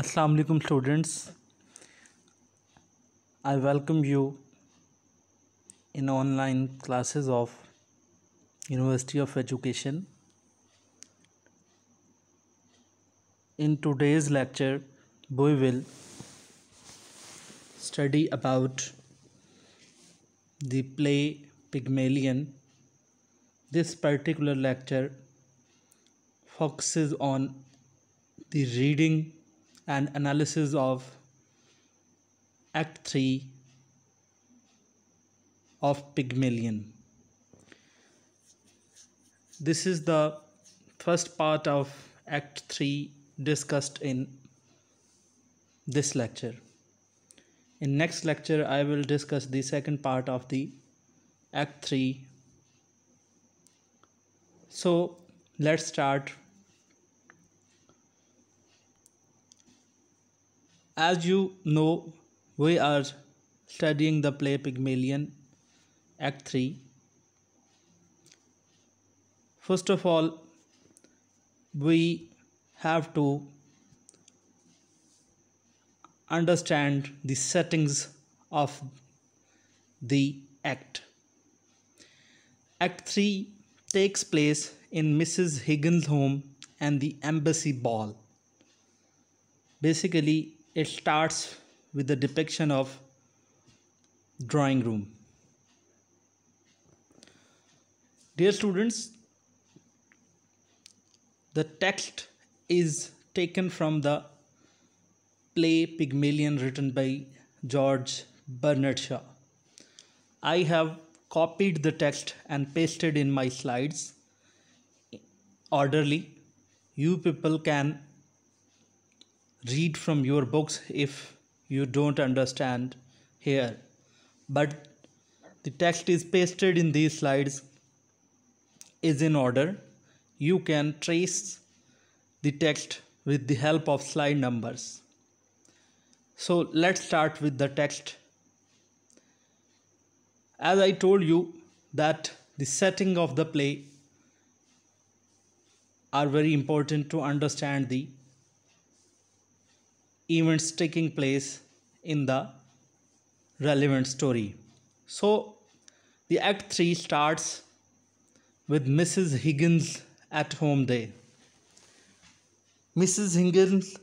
Assalamualaikum, alaikum students i welcome you in online classes of university of education in today's lecture we will study about the play pygmalion this particular lecture focuses on the reading and analysis of Act 3 of Pygmalion. This is the first part of Act 3 discussed in this lecture. In next lecture, I will discuss the second part of the Act 3. So, let's start As you know, we are studying the play Pygmalion, Act 3. First of all, we have to understand the settings of the act. Act 3 takes place in Mrs. Higgins' home and the embassy ball. Basically, it starts with the depiction of drawing room dear students the text is taken from the play Pygmalion written by George Bernard Shaw. I have copied the text and pasted in my slides orderly. You people can read from your books if you don't understand here but the text is pasted in these slides is in order you can trace the text with the help of slide numbers so let's start with the text as i told you that the setting of the play are very important to understand the events taking place in the relevant story. So the act 3 starts with Mrs. Higgins at home day. Mrs. Higgins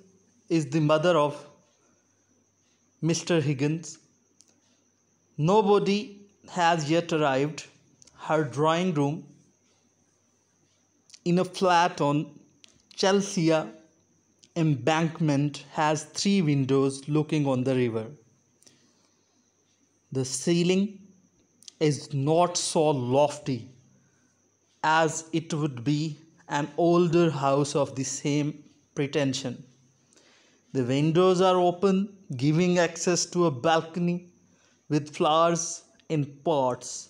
is the mother of Mr. Higgins. Nobody has yet arrived her drawing room in a flat on Chelsea embankment has three windows looking on the river. The ceiling is not so lofty as it would be an older house of the same pretension. The windows are open, giving access to a balcony with flowers in pots.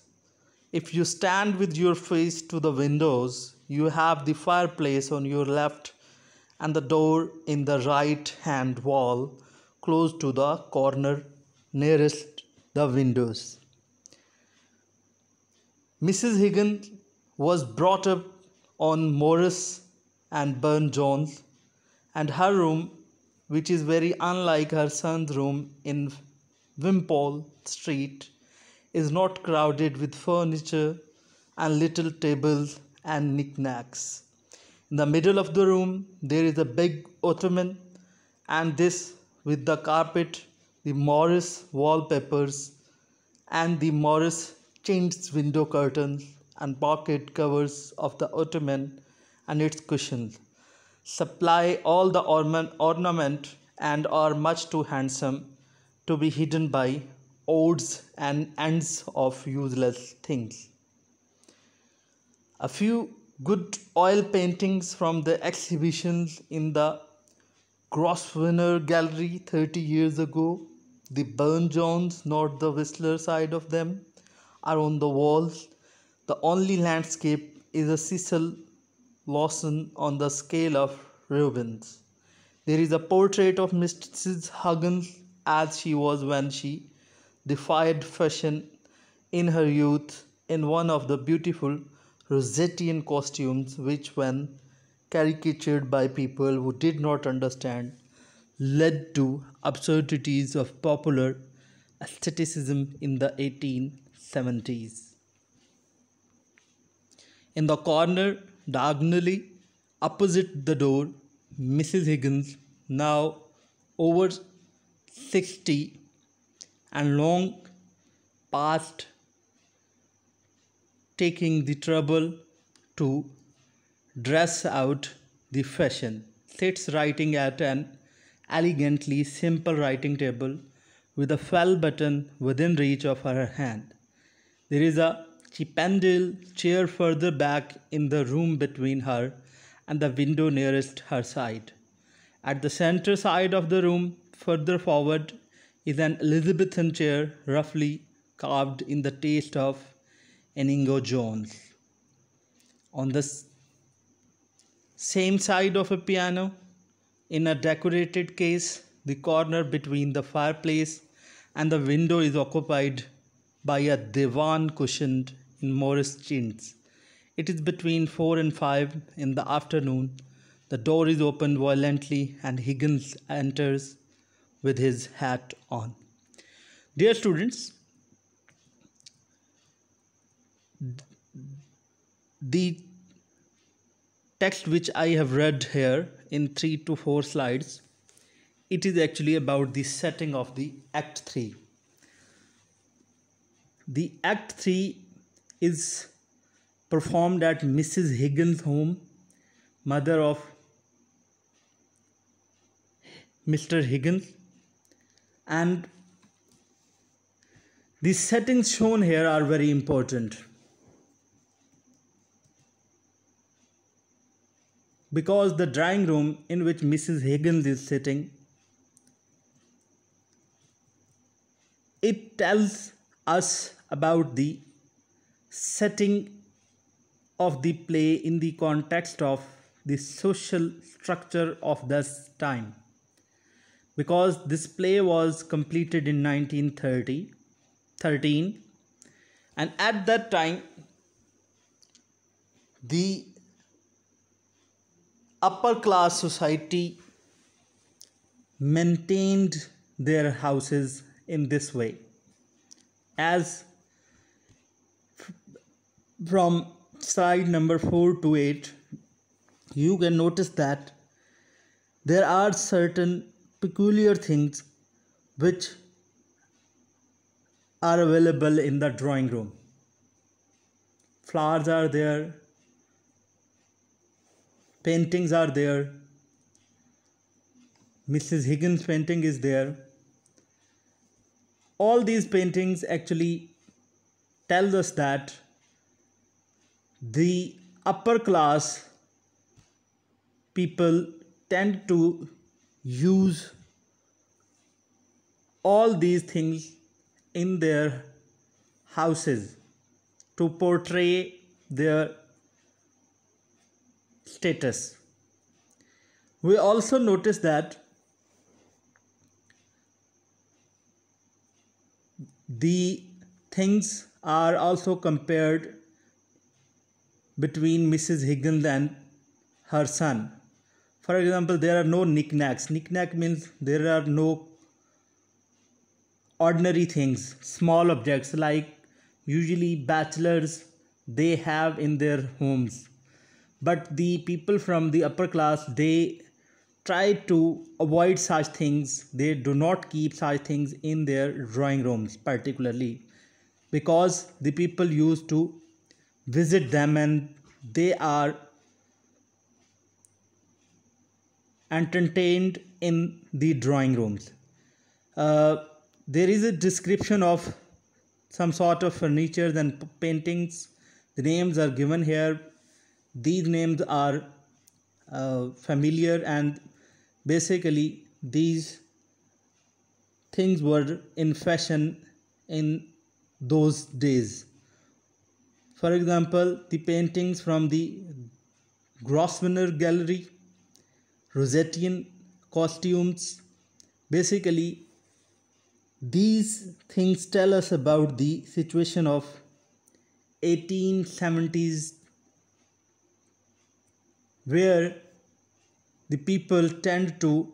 If you stand with your face to the windows, you have the fireplace on your left and the door in the right hand wall close to the corner nearest the windows. Mrs. Higgins was brought up on Morris and Burne Jones, and her room, which is very unlike her son's room in Wimpole Street, is not crowded with furniture and little tables and knickknacks. In the middle of the room, there is a big ottoman, and this with the carpet, the Morris wallpapers, and the Morris changed window curtains and pocket covers of the ottoman and its cushions supply all the orman- ornament and are much too handsome to be hidden by odds and ends of useless things. A few good oil paintings from the exhibitions in the Grosvenor Gallery 30 years ago, the Burne jones not the Whistler side of them, are on the walls. The only landscape is a Cecil Lawson on the scale of Rubens. There is a portrait of Mrs. Huggins as she was when she defied fashion in her youth in one of the beautiful Rossettian costumes, which, when caricatured by people who did not understand, led to absurdities of popular aestheticism in the 1870s. In the corner, diagonally opposite the door, Mrs. Higgins, now over 60 and long past taking the trouble to dress out the fashion. Sits writing at an elegantly simple writing table with a fell button within reach of her hand. There is a chippendale chair further back in the room between her and the window nearest her side. At the center side of the room, further forward, is an Elizabethan chair roughly carved in the taste of and Ingo Jones. On the same side of a piano, in a decorated case, the corner between the fireplace and the window is occupied by a divan cushioned in Morris chintz. It is between 4 and 5 in the afternoon. The door is opened violently and Higgins enters with his hat on. Dear students, the text which I have read here in three to four slides, it is actually about the setting of the Act 3. The Act 3 is performed at Mrs. Higgins' home, mother of Mr. Higgins. And the settings shown here are very important because the drawing room in which Mrs. Higgins is sitting, it tells us about the setting of the play in the context of the social structure of this time. Because this play was completed in 1930, 13, and at that time, the upper class society maintained their houses in this way as from slide number 4 to 8 you can notice that there are certain peculiar things which are available in the drawing room flowers are there paintings are there. Mrs. Higgins' painting is there. All these paintings actually tell us that the upper class people tend to use all these things in their houses to portray their status. We also notice that the things are also compared between Mrs. Higgins and her son. For example, there are no knickknacks. Knickknack means there are no ordinary things, small objects like usually bachelors they have in their homes but the people from the upper class they try to avoid such things they do not keep such things in their drawing rooms particularly because the people used to visit them and they are entertained in the drawing rooms uh, there is a description of some sort of furniture and paintings the names are given here these names are uh, familiar and basically these things were in fashion in those days for example the paintings from the grosvenor gallery rossettian costumes basically these things tell us about the situation of 1870s where the people tend to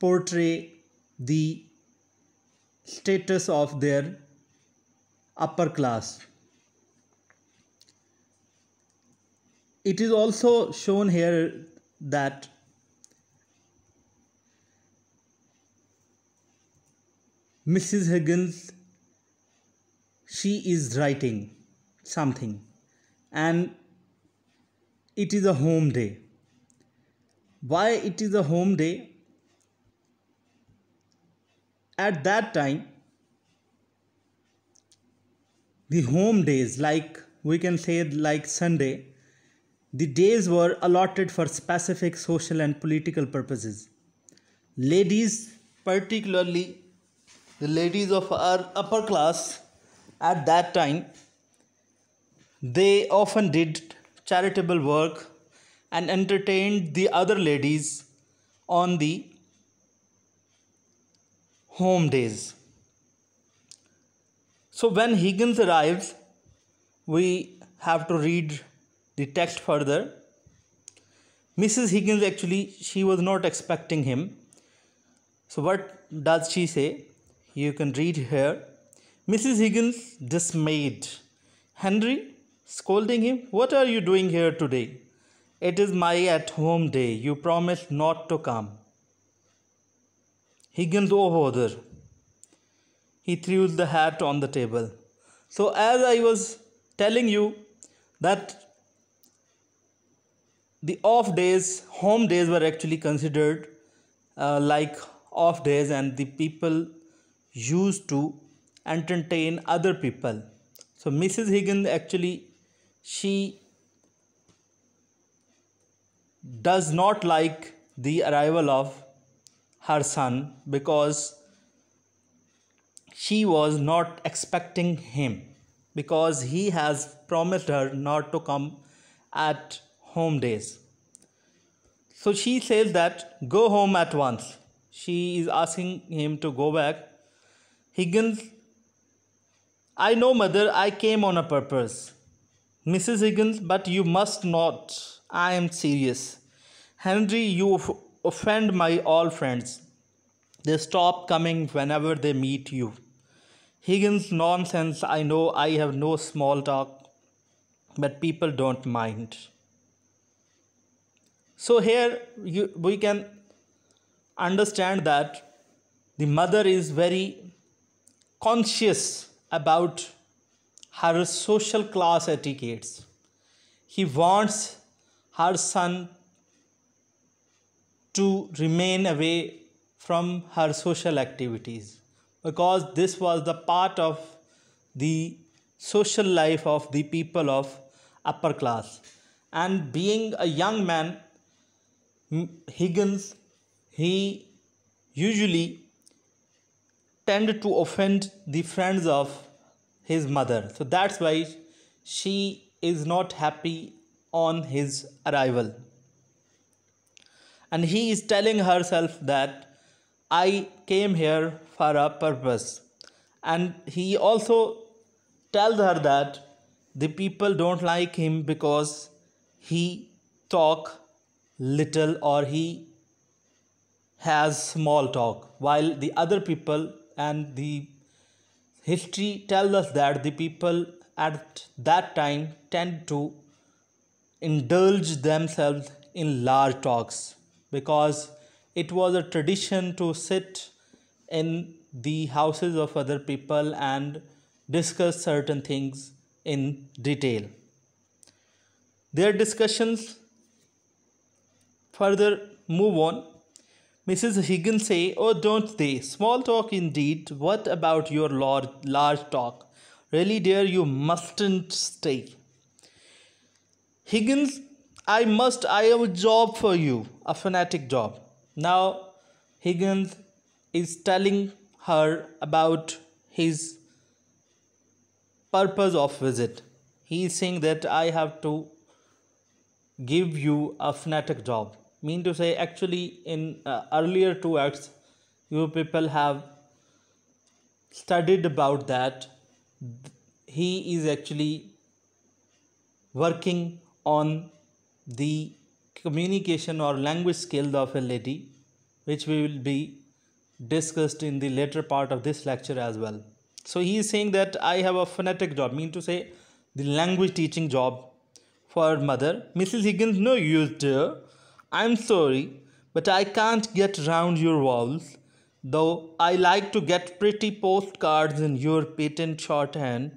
portray the status of their upper class. It is also shown here that Mrs. Higgins she is writing something and it is a home day why it is a home day at that time the home days like we can say like sunday the days were allotted for specific social and political purposes ladies particularly the ladies of our upper class at that time they often did charitable work and entertained the other ladies on the home days. So when Higgins arrives, we have to read the text further. Mrs. Higgins actually she was not expecting him. So what does she say? You can read here. Mrs. Higgins dismayed Henry scolding him, What are you doing here today? It is my at home day. You promised not to come. Higgins overheard. He threw the hat on the table. So, as I was telling you, that the off days, home days were actually considered uh, like off days, and the people used to entertain other people. So, Mrs. Higgins actually she does not like the arrival of her son because she was not expecting him because he has promised her not to come at home days. So she says that go home at once. She is asking him to go back. Higgins, I know, mother, I came on a purpose. Mrs. Higgins, but you must not. I am serious. Henry, you offend my all friends. They stop coming whenever they meet you. Higgins, nonsense. I know I have no small talk, but people don't mind. So here you, we can understand that the mother is very conscious about her social class etiquettes. He wants her son to remain away from her social activities because this was the part of the social life of the people of upper class and being a young man higgins he usually tend to offend the friends of his mother. So that's why she is not happy on his arrival. And he is telling herself that I came here for a purpose. And he also tells her that the people don't like him because he talk little or he has small talk while the other people and the History tells us that the people at that time tend to indulge themselves in large talks because it was a tradition to sit in the houses of other people and discuss certain things in detail. Their discussions further move on Mrs. Higgins say, oh, don't they? Small talk indeed. What about your large talk? Really, dear, you mustn't stay. Higgins, I must, I have a job for you, a fanatic job. Now, Higgins is telling her about his purpose of visit. He is saying that I have to give you a fanatic job mean to say actually in uh, earlier two acts you people have studied about that he is actually working on the communication or language skill of a lady which we will be discussed in the later part of this lecture as well so he is saying that i have a phonetic job mean to say the language teaching job for mother mrs higgins no used uh, I'm sorry, but I can't get round your walls, though I like to get pretty postcards in your patent shorthand.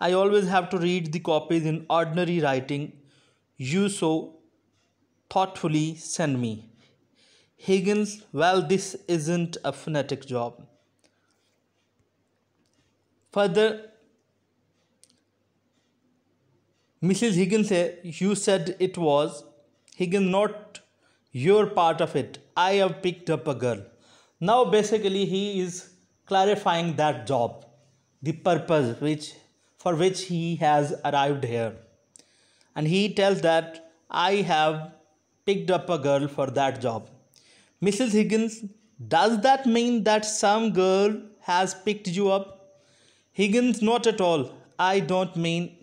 I always have to read the copies in ordinary writing you so thoughtfully send me. Higgins, well, this isn't a phonetic job. Further, Mrs. Higgins, you said it was. Higgins, not you're part of it. I have picked up a girl. Now, basically, he is clarifying that job, the purpose which for which he has arrived here. And he tells that I have picked up a girl for that job. Mrs. Higgins, does that mean that some girl has picked you up? Higgins, not at all. I don't mean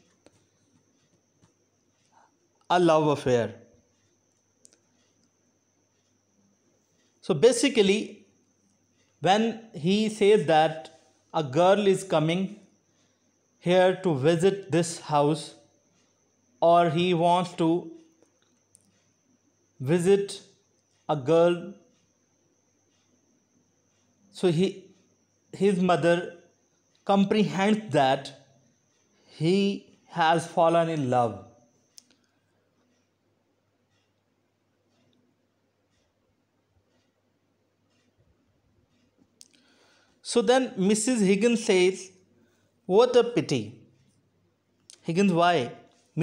a love affair. So basically, when he says that a girl is coming here to visit this house or he wants to visit a girl so he his mother comprehends that he has fallen in love So then Mrs. Higgins says, What a pity. Higgins, why?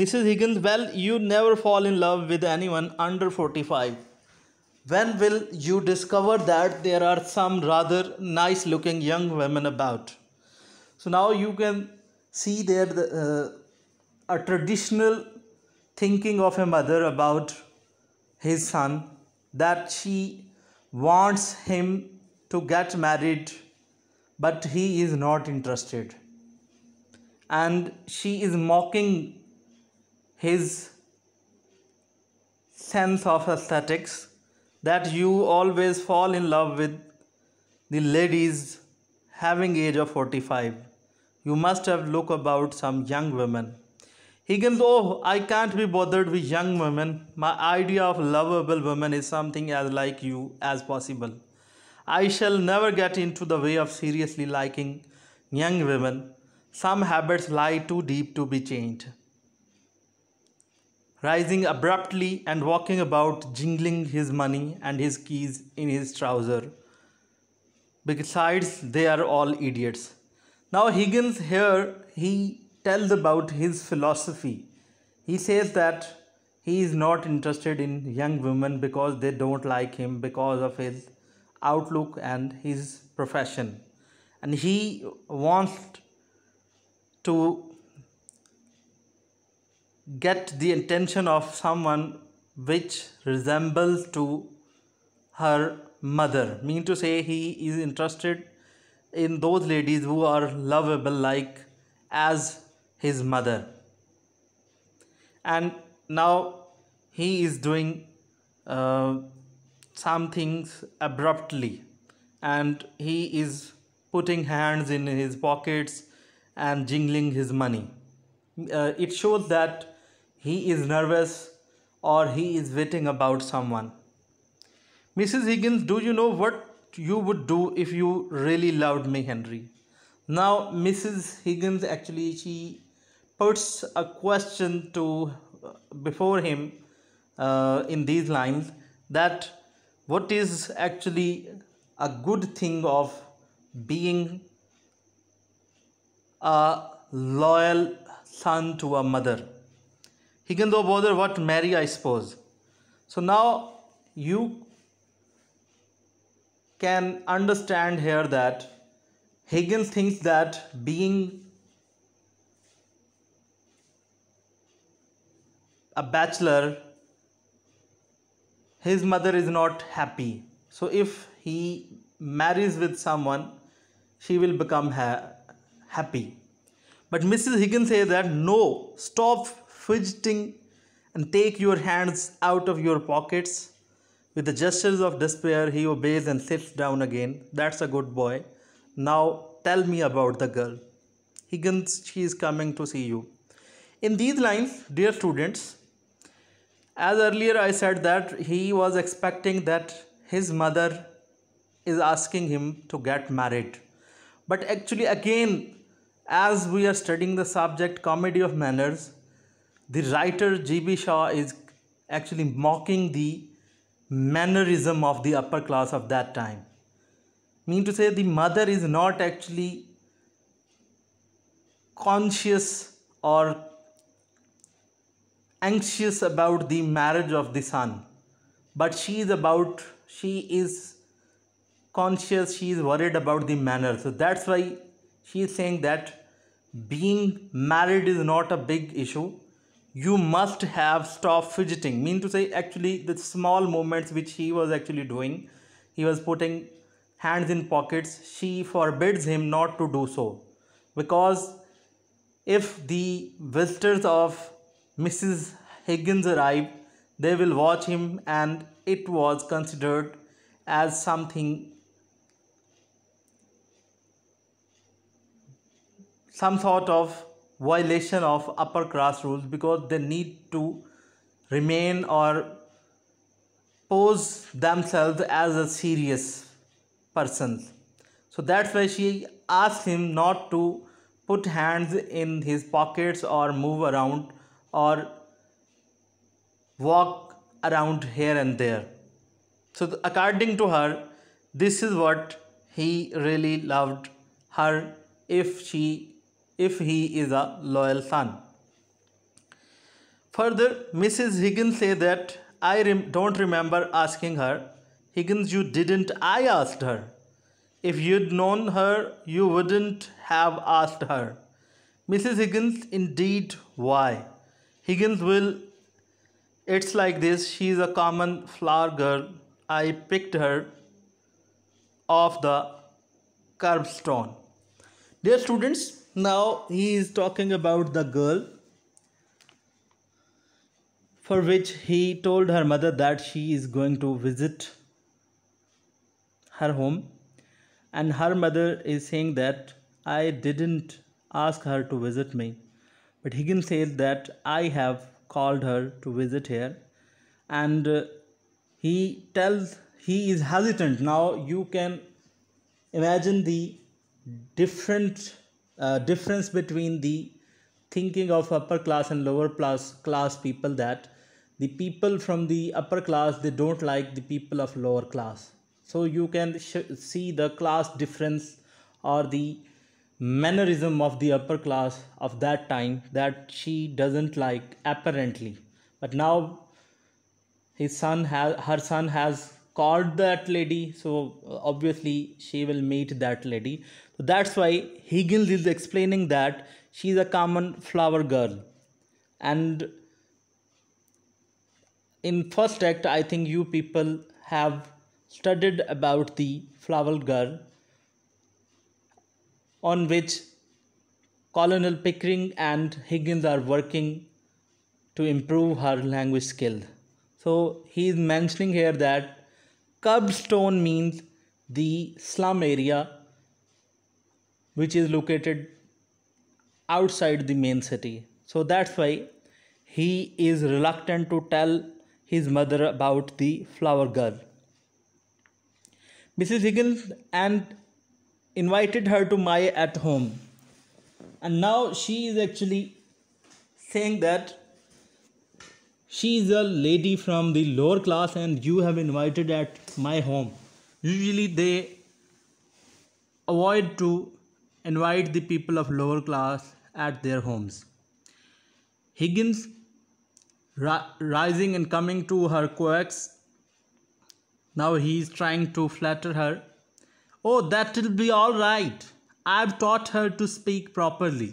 Mrs. Higgins, well, you never fall in love with anyone under 45. When will you discover that there are some rather nice looking young women about? So now you can see there the, uh, a traditional thinking of a mother about his son that she wants him to get married but he is not interested. And she is mocking his sense of aesthetics that you always fall in love with the ladies having age of 45 you must have look about some young women he goes oh i can't be bothered with young women my idea of lovable women is something as like you as possible I shall never get into the way of seriously liking young women. Some habits lie too deep to be changed. Rising abruptly and walking about, jingling his money and his keys in his trouser. Besides, they are all idiots. Now, Higgins here he tells about his philosophy. He says that he is not interested in young women because they don't like him because of his outlook and his profession and he wants to get the attention of someone which resembles to her mother mean to say he is interested in those ladies who are lovable like as his mother and now he is doing uh, some things abruptly and he is putting hands in his pockets and jingling his money. Uh, it shows that he is nervous or he is waiting about someone. Mrs. Higgins, do you know what you would do if you really loved me, Henry? Now, Mrs. Higgins actually she puts a question to uh, before him uh, in these lines that what is actually a good thing of being a loyal son to a mother. He can though bother what marry I suppose. So now you can understand here that Higgins thinks that being a bachelor his mother is not happy so if he marries with someone she will become ha- happy but mrs higgins says that no stop fidgeting and take your hands out of your pockets with the gestures of despair he obeys and sits down again that's a good boy now tell me about the girl higgins she is coming to see you in these lines dear students as earlier i said that he was expecting that his mother is asking him to get married but actually again as we are studying the subject comedy of manners the writer gb shaw is actually mocking the mannerism of the upper class of that time mean to say the mother is not actually conscious or anxious about the marriage of the son, but she is about, she is conscious, she is worried about the manner. So that's why she is saying that being married is not a big issue. You must have stopped fidgeting. Mean to say, actually, the small movements which he was actually doing, he was putting hands in pockets, she forbids him not to do so. Because if the visitors of Mrs. Higgins arrived, they will watch him, and it was considered as something some sort of violation of upper class rules because they need to remain or pose themselves as a serious person. So that's why she asked him not to put hands in his pockets or move around or walk around here and there. So, according to her, this is what he really loved her if she if he is a loyal son. Further, Mrs. Higgins said that I rem don't remember asking her. Higgins, you didn't. I asked her. If you'd known her, you wouldn't have asked her. Mrs. Higgins, indeed, why? Higginsville. It's like this. She's a common flower girl. I picked her off the curbstone. Dear students, now he is talking about the girl for which he told her mother that she is going to visit her home and her mother is saying that I didn't ask her to visit me but Higgins says that I have called her to visit here and uh, he tells he is hesitant. Now you can imagine the different uh, difference between the thinking of upper class and lower class class people that the people from the upper class they don't like the people of lower class so you can see the class difference or the mannerism of the upper class of that time that she doesn't like apparently but now his son has her son has called that lady so obviously she will meet that lady so that's why higgins is explaining that she is a common flower girl and in first act i think you people have studied about the flower girl on which Colonel Pickering and Higgins are working to improve her language skill. So he is mentioning here that Curbstone means the slum area which is located outside the main city. So that's why he is reluctant to tell his mother about the flower girl. Mrs. Higgins and invited her to my at home. And now she is actually saying that she is a lady from the lower class and you have invited at my home. Usually they avoid to invite the people of lower class at their homes. Higgins, ri- rising and coming to her coax, now he is trying to flatter her Oh, that'll be all right. I've taught her to speak properly,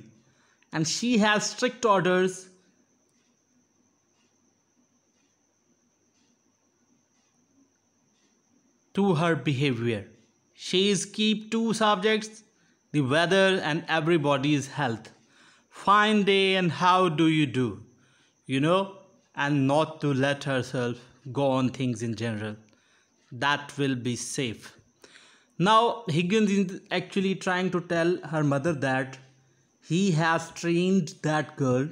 and she has strict orders. To her behavior. She is keep two subjects the weather and everybody's health. Fine day, and how do you do? You know, and not to let herself go on things in general. That will be safe. Now, Higgins is actually trying to tell her mother that he has trained that girl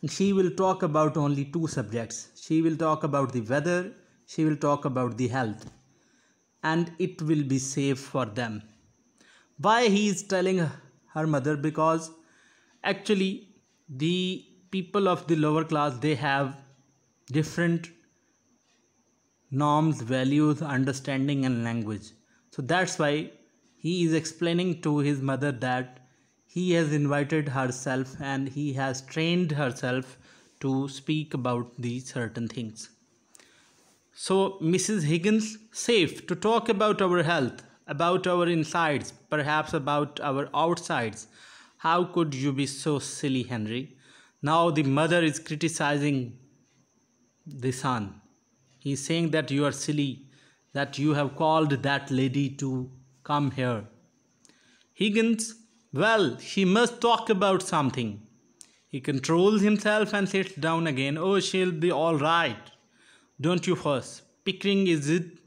and she will talk about only two subjects. She will talk about the weather, she will talk about the health, and it will be safe for them. Why he is telling her mother? Because actually, the people of the lower class they have different norms, values, understanding, and language so that's why he is explaining to his mother that he has invited herself and he has trained herself to speak about these certain things. So Mrs. Higgins safe to talk about our health, about our insides, perhaps about our outsides. How could you be so silly, Henry? Now the mother is criticizing the son. He's saying that you are silly that you have called that lady to come here. Higgins, well, she must talk about something. He controls himself and sits down again. Oh, she'll be all right. Don't you fuss. Pickering is it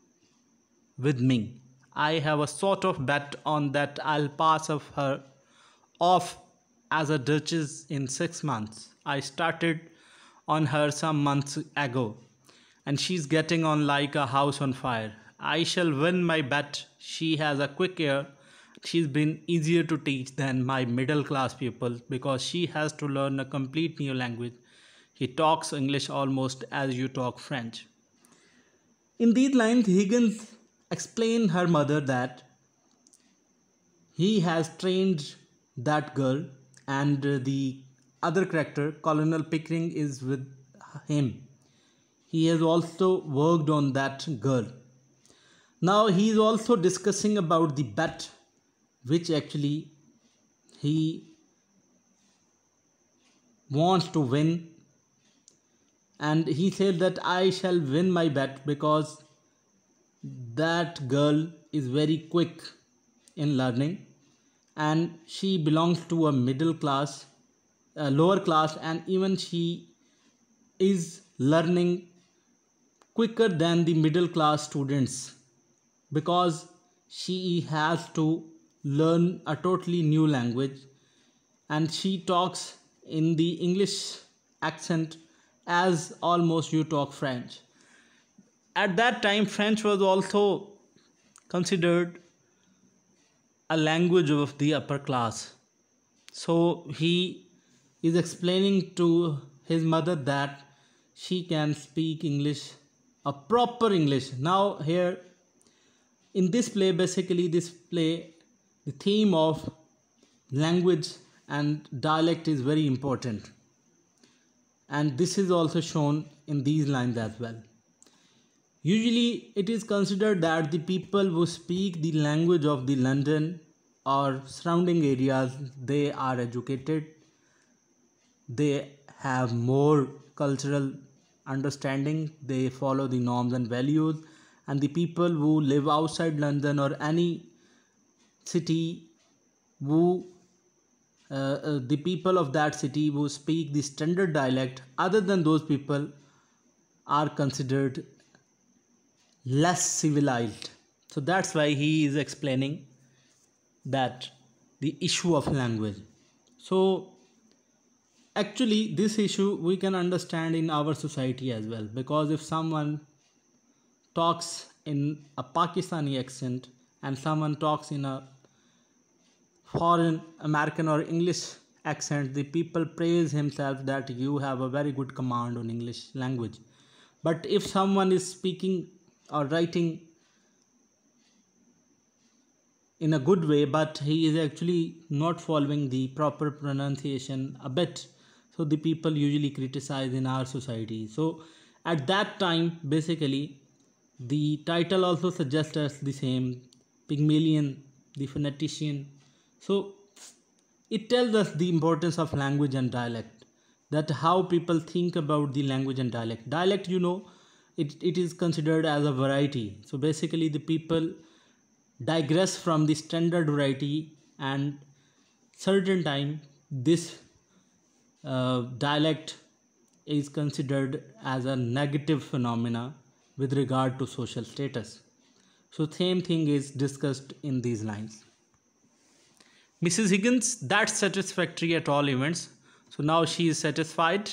with me. I have a sort of bet on that I'll pass of her off as a duchess in six months. I started on her some months ago and she's getting on like a house on fire. I shall win my bet. She has a quick ear. She's been easier to teach than my middle class pupils because she has to learn a complete new language. He talks English almost as you talk French. In these lines, Higgins explained her mother that he has trained that girl and the other character, Colonel Pickering, is with him he has also worked on that girl. Now he is also discussing about the bat, which actually he wants to win. And he said that I shall win my bet because that girl is very quick in learning and she belongs to a middle class, a lower class, and even she is learning quicker than the middle class students because she has to learn a totally new language and she talks in the English accent as almost you talk French. At that time, French was also considered a language of the upper class. So he is explaining to his mother that she can speak English a proper english now here in this play basically this play the theme of language and dialect is very important and this is also shown in these lines as well usually it is considered that the people who speak the language of the london or surrounding areas they are educated they have more cultural understanding they follow the norms and values and the people who live outside london or any city who uh, uh, the people of that city who speak the standard dialect other than those people are considered less civilized so that's why he is explaining that the issue of language so actually this issue we can understand in our society as well because if someone talks in a pakistani accent and someone talks in a foreign american or english accent the people praise himself that you have a very good command on english language but if someone is speaking or writing in a good way but he is actually not following the proper pronunciation a bit so the people usually criticize in our society so at that time basically the title also suggests us the same Pygmalion, the phonetician. So it tells us the importance of language and dialect, that how people think about the language and dialect. Dialect, you know, it, it is considered as a variety. So basically the people digress from the standard variety and certain time this uh, dialect is considered as a negative phenomena with regard to social status. So same thing is discussed in these lines. Mrs. Higgins, that's satisfactory at all events. So now she is satisfied.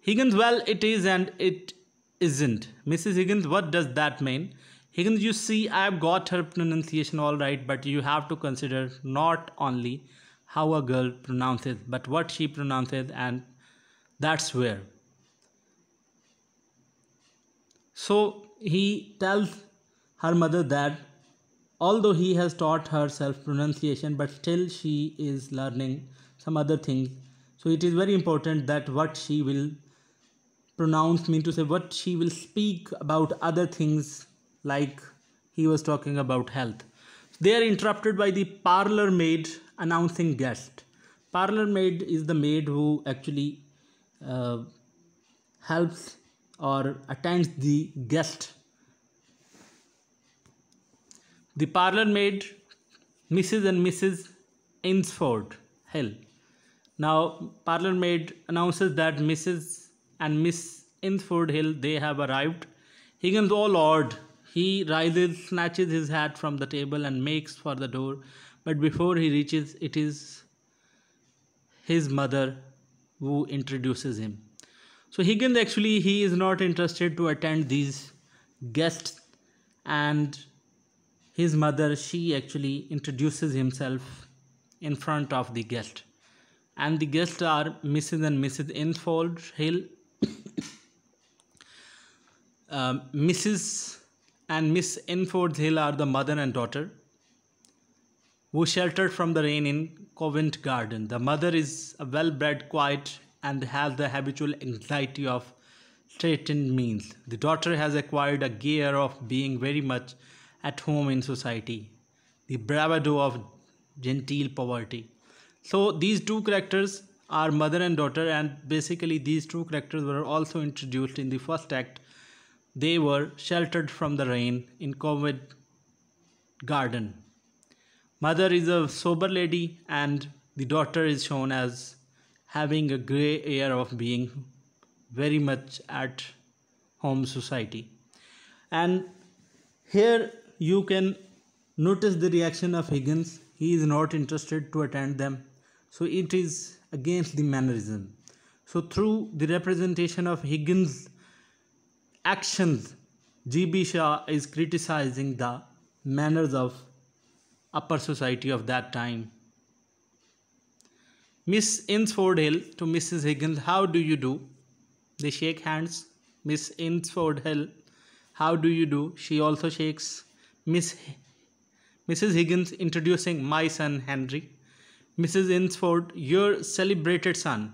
Higgins, well, it is and it isn't. Mrs. Higgins, what does that mean? Higgins, you see, I've got her pronunciation all right, but you have to consider not only how a girl pronounces, but what she pronounces, and that's where. So he tells her mother that although he has taught her self pronunciation, but still she is learning some other things. So it is very important that what she will pronounce mean to say what she will speak about other things like he was talking about health. They are interrupted by the parlor maid announcing guest parlor maid is the maid who actually uh, helps or attends the guest the parlor maid mrs and mrs ainsford hill now parlor maid announces that mrs and miss ainsford hill they have arrived higgins oh lord he rises snatches his hat from the table and makes for the door but before he reaches it is his mother who introduces him so higgins actually he is not interested to attend these guests and his mother she actually introduces himself in front of the guest and the guests are mrs and mrs infold hill um, uh, mrs and miss infold hill are the mother and daughter who sheltered from the rain in Covent Garden. The mother is a well bred, quiet, and has the habitual anxiety of straitened means. The daughter has acquired a gear of being very much at home in society, the bravado of genteel poverty. So, these two characters are mother and daughter, and basically, these two characters were also introduced in the first act. They were sheltered from the rain in Covent Garden. Mother is a sober lady, and the daughter is shown as having a grey air of being very much at home society. And here you can notice the reaction of Higgins. He is not interested to attend them. So it is against the mannerism. So through the representation of Higgins' actions, G.B. Shah is criticizing the manners of upper society of that time. Miss Insford Hill to Mrs. Higgins, how do you do? They shake hands. Miss Insford Hill, how do you do? She also shakes. Miss Mrs. Higgins introducing my son Henry. Mrs. Insford, your celebrated son.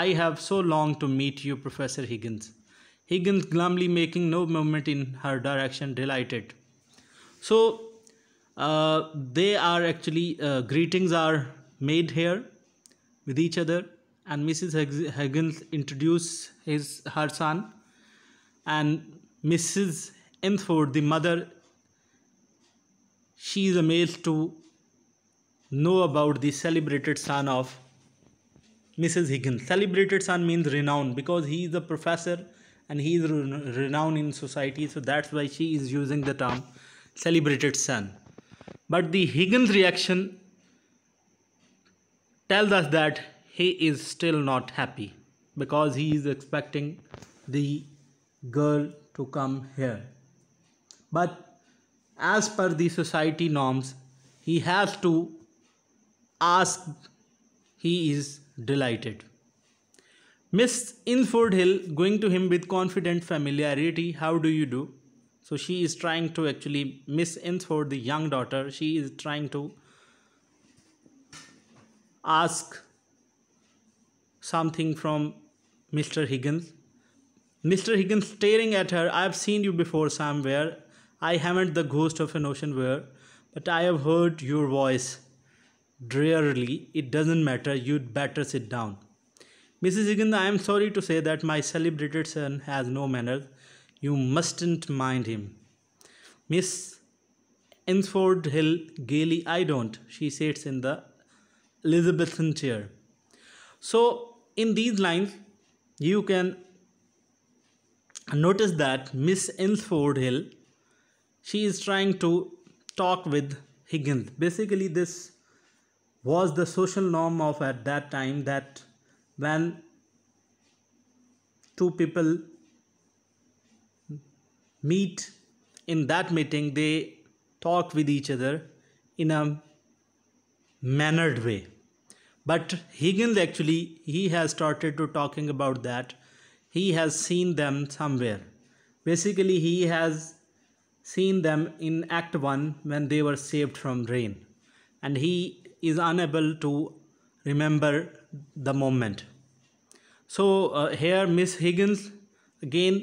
I have so longed to meet you, Professor Higgins. Higgins glumly making no movement in her direction, delighted. So uh, they are actually uh, greetings are made here with each other and mrs higgins introduces his her son and mrs enford the mother she is amazed to know about the celebrated son of mrs higgins celebrated son means renowned because he is a professor and he is renowned in society so that's why she is using the term celebrated son but the Higgins reaction tells us that he is still not happy because he is expecting the girl to come here. But as per the society norms, he has to ask, he is delighted. Miss Inford Hill going to him with confident familiarity, how do you do? so she is trying to actually miss the young daughter she is trying to ask something from mr higgins mr higgins staring at her i have seen you before somewhere i haven't the ghost of a notion where but i have heard your voice drearily it doesn't matter you'd better sit down mrs higgins i am sorry to say that my celebrated son has no manners you mustn't mind him. Miss Ensford Hill gaily, I don't, she sits in the Elizabethan chair. So, in these lines, you can notice that Miss Ensford Hill, she is trying to talk with Higgins. Basically, this was the social norm of at that time that when two people meet in that meeting they talk with each other in a mannered way but higgins actually he has started to talking about that he has seen them somewhere basically he has seen them in act 1 when they were saved from rain and he is unable to remember the moment so uh, here miss higgins again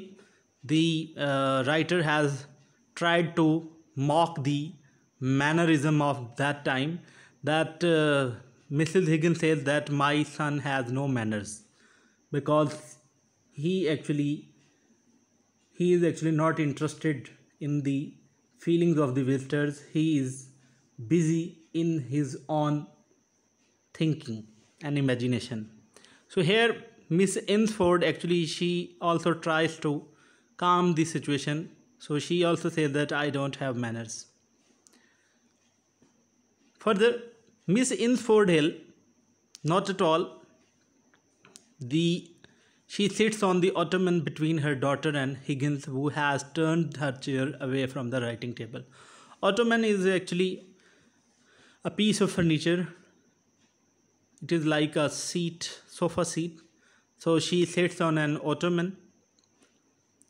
the uh, writer has tried to mock the mannerism of that time that uh, mrs higgins says that my son has no manners because he actually he is actually not interested in the feelings of the visitors he is busy in his own thinking and imagination so here miss Ensford actually she also tries to calm the situation. So she also said that I don't have manners. Further, Miss Insford Hill, not at all. The she sits on the ottoman between her daughter and Higgins, who has turned her chair away from the writing table. Ottoman is actually a piece of furniture. It is like a seat, sofa seat. So she sits on an ottoman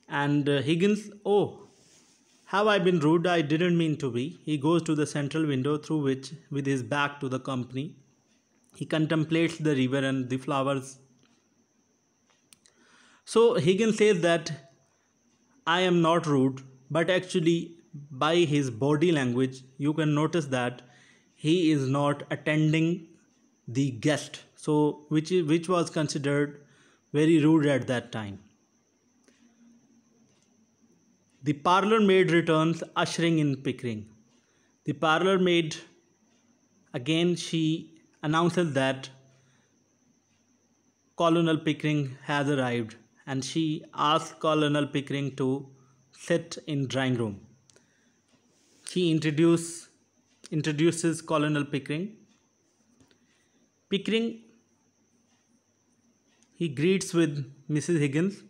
and uh, Higgins, oh, have I been rude? I didn't mean to be. He goes to the central window through which, with his back to the company, he contemplates the river and the flowers. So Higgins says that I am not rude, but actually, by his body language, you can notice that he is not attending the guest, so which, which was considered very rude at that time. The parlor maid returns, ushering in Pickering. The parlor maid, again, she announces that Colonel Pickering has arrived and she asks Colonel Pickering to sit in drawing room. She introduce, introduces Colonel Pickering. Pickering, he greets with Mrs. Higgins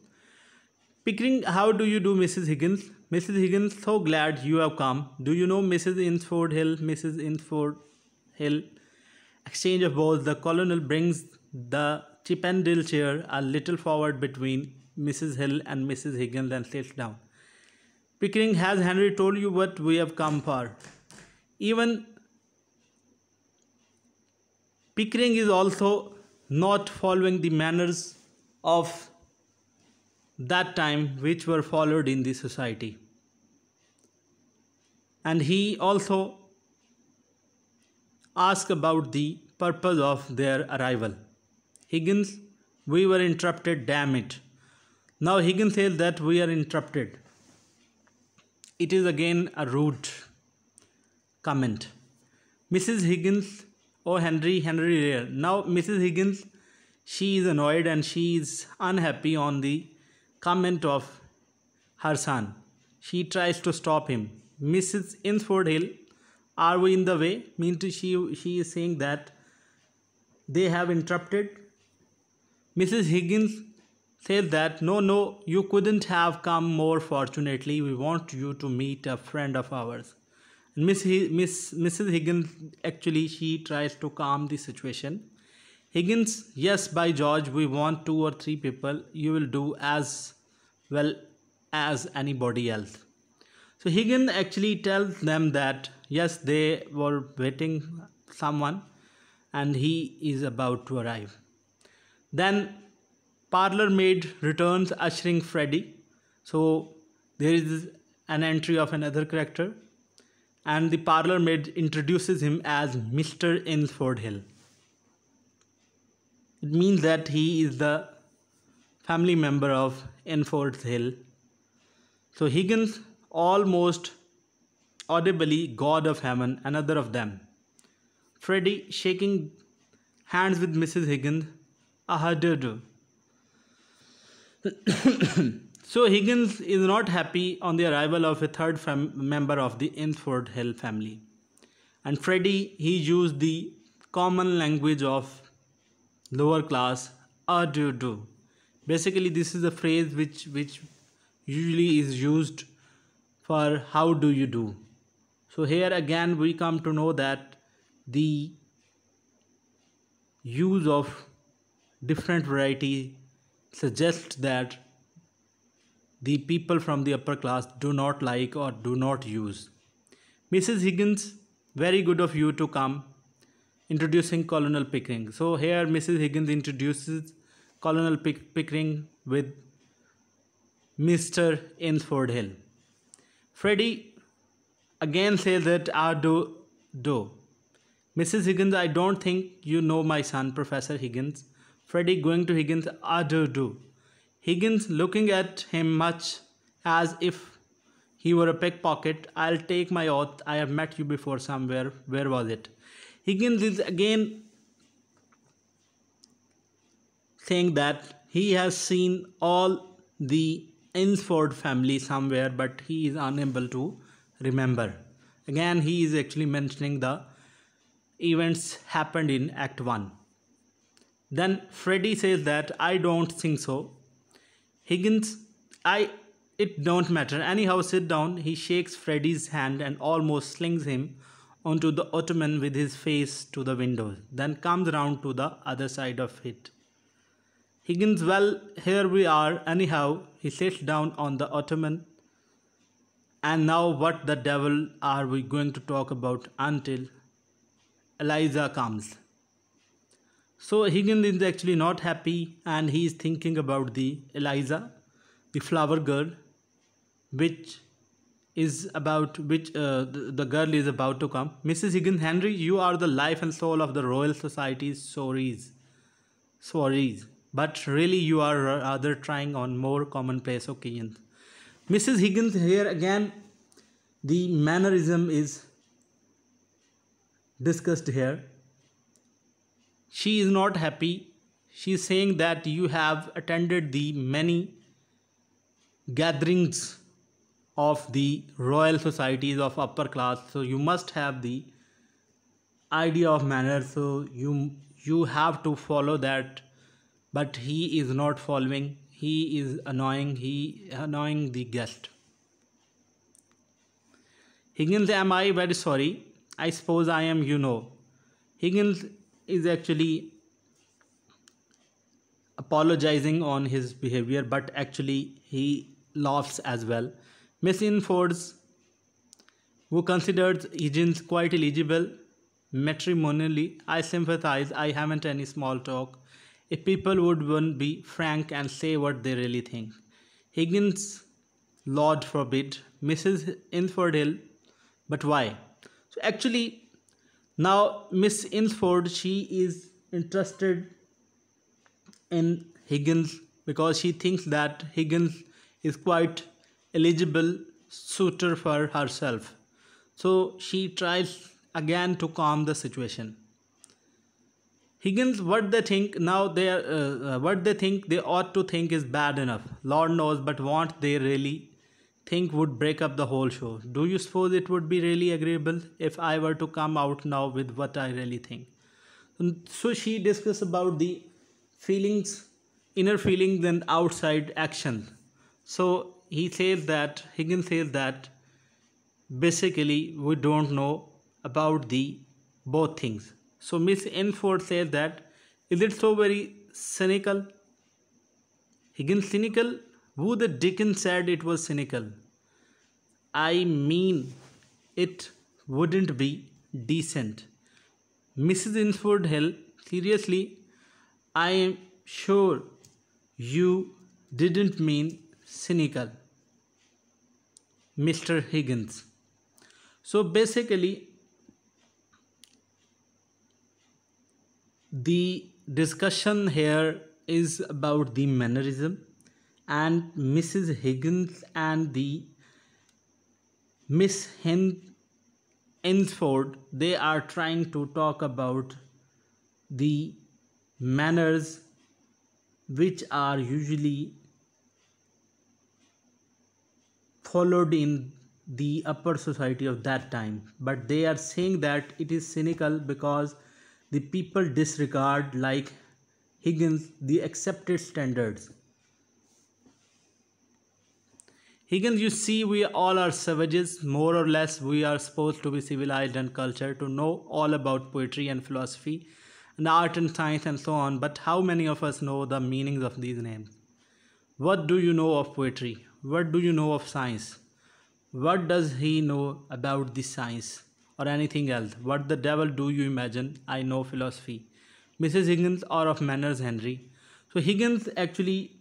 Pickering, how do you do, Mrs. Higgins? Mrs. Higgins, so glad you have come. Do you know Mrs. Insford Hill? Mrs. Insford Hill. Exchange of bows. The colonel brings the Chippendale chair a little forward between Mrs. Hill and Mrs. Higgins and sits down. Pickering, has Henry told you what we have come for? Even Pickering is also not following the manners of that time which were followed in the society. And he also asked about the purpose of their arrival. Higgins, we were interrupted, damn it. Now Higgins says that we are interrupted. It is again a rude comment. Mrs. Higgins, oh Henry, Henry Now Mrs. Higgins, she is annoyed and she is unhappy on the comment of her son. She tries to stop him. Mrs. Insford Hill, are we in the way? Means she she is saying that they have interrupted. Mrs. Higgins says that no no you couldn't have come more fortunately we want you to meet a friend of ours and miss, miss mrs higgins actually she tries to calm the situation higgins yes by george we want two or three people you will do as well as anybody else so higgins actually tells them that yes they were waiting someone and he is about to arrive then parlor maid returns ushering freddy so there is an entry of another character and the parlor maid introduces him as mr insford hill it means that he is the family member of Enforth Hill. So Higgins almost audibly God of Heaven, another of them. Freddy shaking hands with Mrs. Higgins. Aha, do so Higgins is not happy on the arrival of a third member of the Enforth Hill family. And Freddy he used the common language of lower class, ah, do, do basically this is a phrase which which usually is used for how do you do so here again we come to know that the use of different variety suggests that the people from the upper class do not like or do not use mrs higgins very good of you to come introducing colonel pickering so here mrs higgins introduces Colonel Pick- Pickering with Mr. Ainsford Hill. Freddie again says that I do do. Mrs. Higgins, I don't think you know my son, Professor Higgins. Freddie going to Higgins, I do do. Higgins looking at him much as if he were a pickpocket. I'll take my oath. I have met you before somewhere. Where was it? Higgins is again saying that he has seen all the Insford family somewhere but he is unable to remember. Again he is actually mentioning the events happened in Act 1. Then Freddy says that I don't think so. Higgins, I it don't matter. Anyhow, sit down. He shakes Freddy's hand and almost slings him onto the ottoman with his face to the window, then comes round to the other side of it. Higgins, well, here we are, anyhow, he sits down on the ottoman. And now, what the devil are we going to talk about until Eliza comes? So, Higgins is actually not happy and he is thinking about the Eliza, the flower girl, which is about which uh, the, the girl is about to come. Mrs. Higgins Henry, you are the life and soul of the Royal Society's stories. Stories but really you are rather uh, trying on more commonplace occasions. Mrs. Higgins here again the mannerism is discussed here. She is not happy. She is saying that you have attended the many gatherings of the royal societies of upper class so you must have the idea of manners so you you have to follow that but he is not following he is annoying he annoying the guest higgins am i very sorry i suppose i am you know higgins is actually apologizing on his behavior but actually he laughs as well miss infords who considers higgins quite eligible matrimonially i sympathize i haven't any small talk if people would be frank and say what they really think. Higgins, Lord forbid, Mrs. Infordale, but why? So actually, now Miss Inford, she is interested in Higgins because she thinks that Higgins is quite eligible suitor for herself. So she tries again to calm the situation. Higgins, what they think now, they uh, uh, what they think they ought to think is bad enough. Lord knows, but what they really think would break up the whole show. Do you suppose it would be really agreeable if I were to come out now with what I really think? So she discussed about the feelings, inner feelings, and outside action. So he says that Higgins says that basically we don't know about the both things so Miss Enford says that, is it so very cynical? Higgins cynical? Who the Dickens said it was cynical? I mean, it wouldn't be decent. Mrs. Enford Hill, seriously, I am sure you didn't mean cynical. Mr. Higgins. So basically, the discussion here is about the mannerism and Mrs. Higgins and the Miss Hensford they are trying to talk about the manners which are usually followed in the upper society of that time but they are saying that it is cynical because the people disregard like Higgins the accepted standards. Higgins, you see, we all are savages. More or less, we are supposed to be civilized and cultured to know all about poetry and philosophy and art and science and so on. But how many of us know the meanings of these names? What do you know of poetry? What do you know of science? What does he know about the science? or anything else. What the devil do you imagine? I know philosophy. Mrs. Higgins or of manners, Henry. So Higgins actually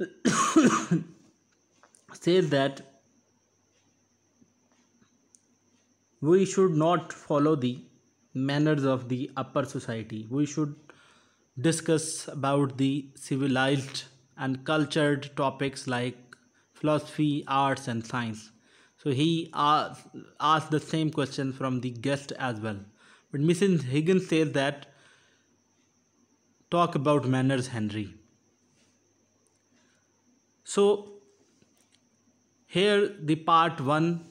says that we should not follow the manners of the upper society. We should discuss about the civilized and cultured topics like philosophy, arts, and science. So he asked, asked the same question from the guest as well. But Mrs. Higgins says that talk about manners, Henry. So here the part 1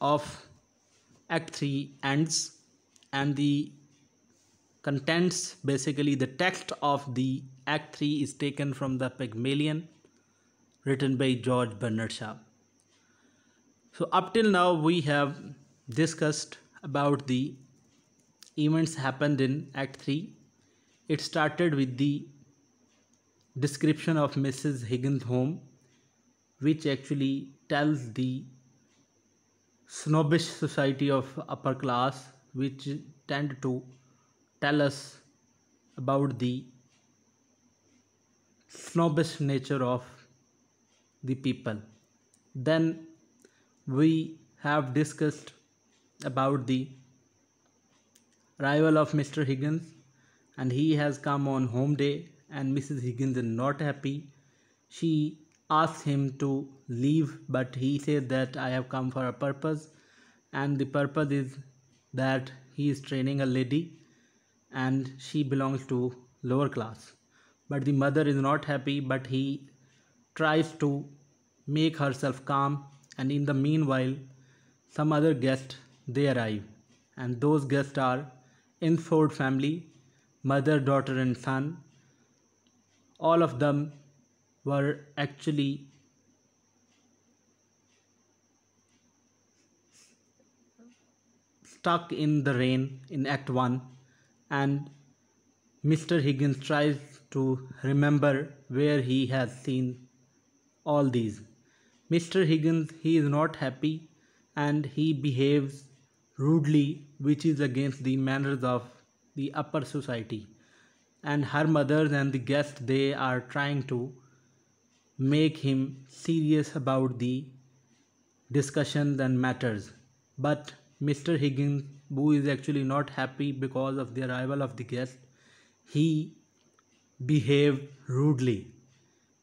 of Act 3 ends and the contents basically the text of the Act 3 is taken from the Pygmalion written by George Bernard Shaw so up till now we have discussed about the events happened in act 3 it started with the description of mrs higgins home which actually tells the snobbish society of upper class which tend to tell us about the snobbish nature of the people then we have discussed about the arrival of Mr. Higgins and he has come on home day and Mrs. Higgins is not happy. She asks him to leave but he says that I have come for a purpose and the purpose is that he is training a lady and she belongs to lower class. But the mother is not happy but he tries to make herself calm and in the meanwhile some other guests they arrive and those guests are in Ford family, mother, daughter and son. All of them were actually stuck in the rain in Act 1 and Mr. Higgins tries to remember where he has seen all these. Mr. Higgins, he is not happy and he behaves rudely, which is against the manners of the upper society. And her mother and the guest they are trying to make him serious about the discussions and matters. But Mr. Higgins, who is actually not happy because of the arrival of the guest, he behaved rudely.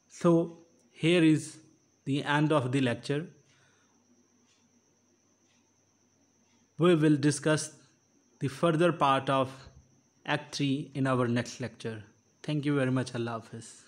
So here is the end of the lecture. We will discuss the further part of Act 3 in our next lecture. Thank you very much. Allah Hafiz.